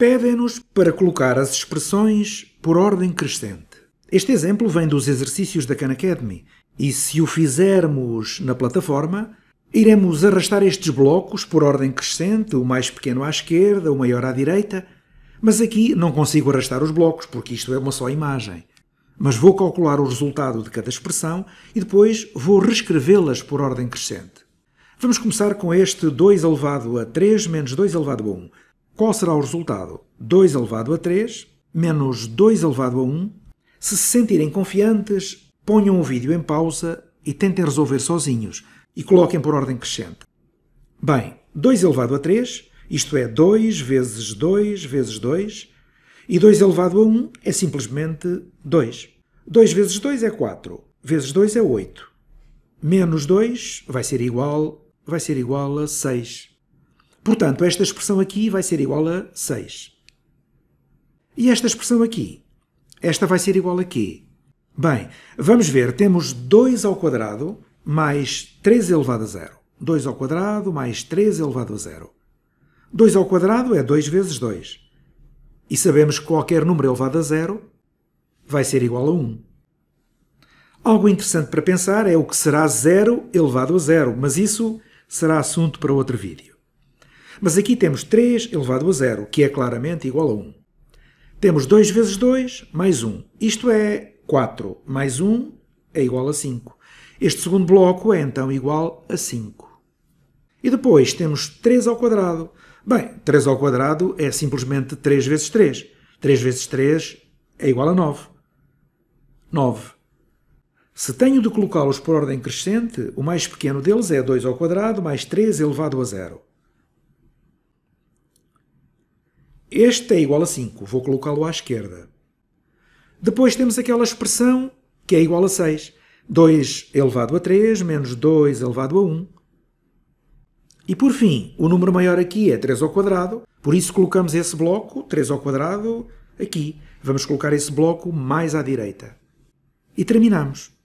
pedem-nos para colocar as expressões por ordem crescente. Este exemplo vem dos exercícios da Khan Academy e, se o fizermos na plataforma, iremos arrastar estes blocos por ordem crescente, o mais pequeno à esquerda, o maior à direita. Mas aqui não consigo arrastar os blocos porque isto é uma só imagem. Mas vou calcular o resultado de cada expressão e depois vou reescrevê-las por ordem crescente. Vamos começar com este 2 elevado a 3 menos 2 elevado a 1. Qual será o resultado? 2 elevado a 3 menos 2 elevado a 1. Se se sentirem confiantes, ponham o vídeo em pausa e tentem resolver sozinhos e coloquem por ordem crescente. Bem, 2 elevado a 3, isto é 2 vezes 2 vezes 2, e 2 elevado a 1 é simplesmente 2. 2 vezes 2 é 4, vezes 2 é 8. Menos 2 vai ser igual, vai ser igual a 6. Portanto, esta expressão aqui vai ser igual a 6. E esta expressão aqui? Esta vai ser igual a quê? Bem, vamos ver, temos 2 ao quadrado mais 3 elevado a zero. 2 ao quadrado mais 3 elevado a zero. 2 ao quadrado é 2 vezes 2. E sabemos que qualquer número elevado a zero vai ser igual a 1. Algo interessante para pensar é o que será 0 elevado a zero, mas isso será assunto para outro vídeo. Mas aqui temos 3 elevado a 0, que é claramente igual a 1. Temos 2 vezes 2 mais 1. Isto é 4 mais 1 é igual a 5. Este segundo bloco é então igual a 5. E depois temos 3 ao quadrado. Bem, 3 ao quadrado é simplesmente 3 vezes 3. 3 vezes 3 é igual a 9. 9. Se tenho de colocá-los por ordem crescente, o mais pequeno deles é 2 ao quadrado mais 3 elevado a 0. Este é igual a 5, vou colocá-lo à esquerda. Depois temos aquela expressão que é igual a 6. 2 elevado a 3 menos 2 elevado a 1. E por fim, o número maior aqui é 3 ao quadrado, por isso colocamos esse bloco, 3 ao quadrado, aqui. Vamos colocar esse bloco mais à direita. E terminamos.